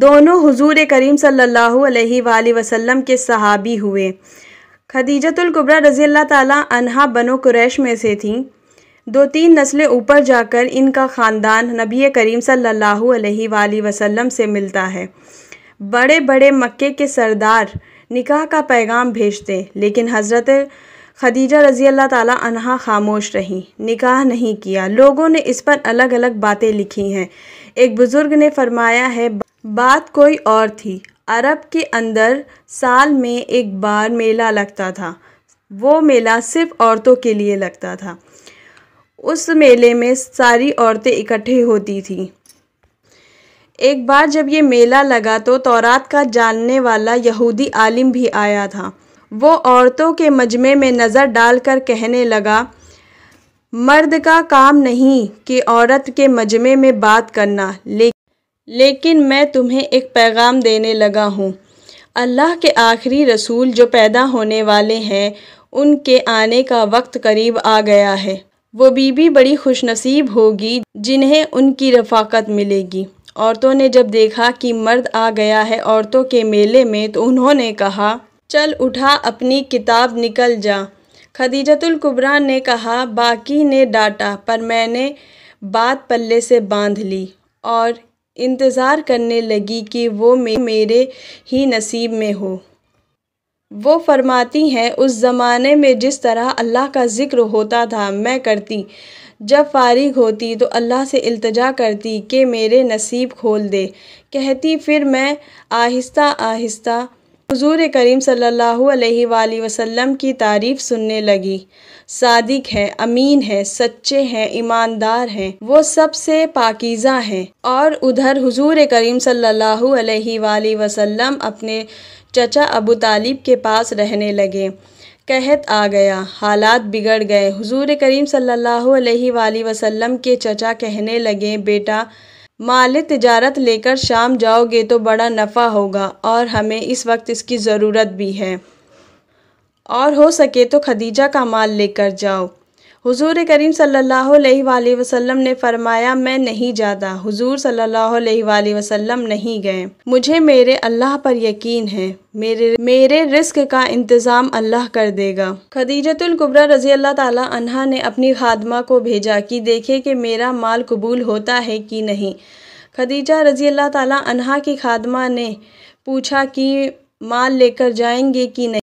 दोनों हुजूर करीम सल्लल्लाहु अलैहि वसल्लम के सहाबी हुए खदीजतुल्कुबरा रज़ी अल्लाह अनहा बनो कुरैश में से थी दो तीन नस्लें ऊपर जाकर इनका ख़ानदान नबी करीम सल्लल्लाहु अलैहि वसल्लम से मिलता है बड़े बड़े मक्के के सरदार निकाह का पैगाम भेजते लेकिन हज़रत खदीजा रज़ी अल्लाह अनहा खामोश रहीं निकाह नहीं किया लोगों ने इस पर अलग अलग बातें लिखी हैं एक बुज़ुर्ग ने फरमाया है बात कोई और थी अरब के अंदर साल में एक बार मेला लगता था वो मेला सिर्फ औरतों के लिए लगता था उस मेले में सारी औरतें इकट्ठे होती थीं एक बार जब ये मेला लगा तो तौरात का जानने वाला यहूदी आलिम भी आया था वो औरतों के मजमे में नज़र डालकर कहने लगा मर्द का काम नहीं कि औरत के मजमे में बात करना लेकिन लेकिन मैं तुम्हें एक पैगाम देने लगा हूँ अल्लाह के आखिरी रसूल जो पैदा होने वाले हैं उनके आने का वक्त करीब आ गया है वो बीबी बड़ी खुशनसीब होगी जिन्हें उनकी रफाकत मिलेगी औरतों ने जब देखा कि मर्द आ गया है औरतों के मेले में तो उन्होंने कहा चल उठा अपनी किताब निकल जा खदीजतुल कुबरा ने कहा बाकी ने डांटा पर मैंने बात पल्ले से बांध ली और इंतज़ार करने लगी कि वो मेरे ही नसीब में हो वो फरमाती हैं उस ज़माने में जिस तरह अल्लाह का ज़िक्र होता था मैं करती जब फारिग होती तो अल्लाह से अल्तजा करती कि मेरे नसीब खोल दे कहती फिर मैं आहिस्ता आहिस्ता हुजूर करीम सल्लल्लाहु अलैहि वसल्लम की तारीफ़ सुनने लगी सादिक है अमीन है सच्चे हैं ईमानदार हैं वो सबसे पाकिज़ा हैं और उधर हुजूर करीम सल्लल्लाहु अलैहि वसल्लम अपने चचा अबू तालिब के पास रहने लगे कहत आ गया हालात बिगड़ गए हुजूर करीम सल्लल्लाहु अलैहि वसल्लम के चचा कहने लगे बेटा माल तजारत लेकर शाम जाओगे तो बड़ा नफ़ा होगा और हमें इस वक्त इसकी ज़रूरत भी है और हो सके तो खदीजा का माल लेकर जाओ हुजूर करीम सल्लल्लाहु अलैहि वसल्लम ने फरमाया मैं नहीं जाता हुजूर सल्लल्लाहु अलैहि वसल्लम नहीं गए मुझे मेरे अल्लाह पर यकीन है मेरे मेरे रिस्क का इंतज़ाम अल्लाह कर देगा खदीजतुल्कुबरा रजी अल्लाह ताला अन्हा ने अपनी खादमा को भेजा कि देखे कि मेरा माल कबूल होता है कि नहीं खदीजा रजी अल्लाह ताला अनहा की खादमा ने पूछा कि माल लेकर जाएंगे कि नहीं